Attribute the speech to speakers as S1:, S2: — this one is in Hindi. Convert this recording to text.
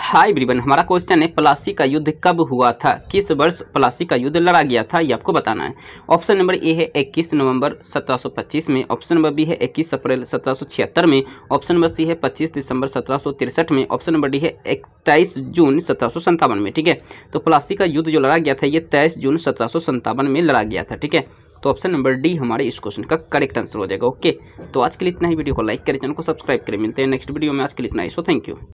S1: हाय ब्रिवन हमारा क्वेश्चन है प्लासी का युद्ध कब हुआ था किस वर्ष प्लासी का युद्ध लड़ा गया था ये आपको बताना है ऑप्शन नंबर ए है 21 नवंबर 1725 में ऑप्शन नंबर बी है 21 अप्रैल 1776 में ऑप्शन नंबर सी है 25 दिसंबर सत्रह में ऑप्शन नंबर डी है इकतीस जून सत्रह में ठीक है तो प्लासी का युद्ध जो लड़ा गया था ये तेईस जून सत्रह में लड़ा गया था ठीक है तो ऑप्शन नंबर डी हमारे इस क्वेश्चन का करेक्ट आंसर हो जाएगा ओके तो आज के लिए इतना ही वीडियो को लाइक करें चैनल को सब्सक्राइब करें मिलते हैं नेक्स्ट वीडियो में आज के लिए इतना ही सो थैंक यू